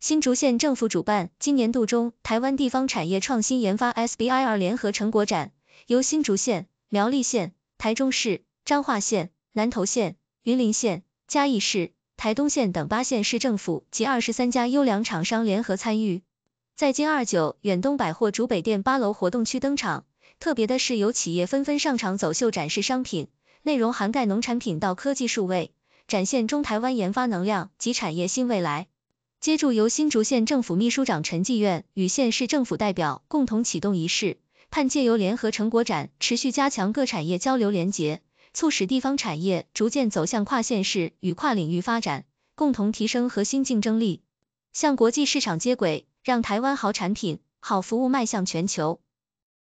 新竹县政府主办今年度中台湾地方产业创新研发 S B I R 联合成果展，由新竹县、苗栗县、台中市、彰化县、南投县、云林县、嘉义市、台东县等八县市政府及二十三家优良厂商联合参与，在京二九远东百货竹北店八楼活动区登场。特别的是，有企业纷纷上场走秀展示商品，内容涵盖农产品到科技数位，展现中台湾研发能量及产业新未来。接住由新竹县政府秘书长陈继院与县市政府代表共同启动仪式，盼借由联合成果展，持续加强各产业交流联结，促使地方产业逐渐走向跨县市与跨领域发展，共同提升核心竞争力，向国际市场接轨，让台湾好产品、好服务迈向全球。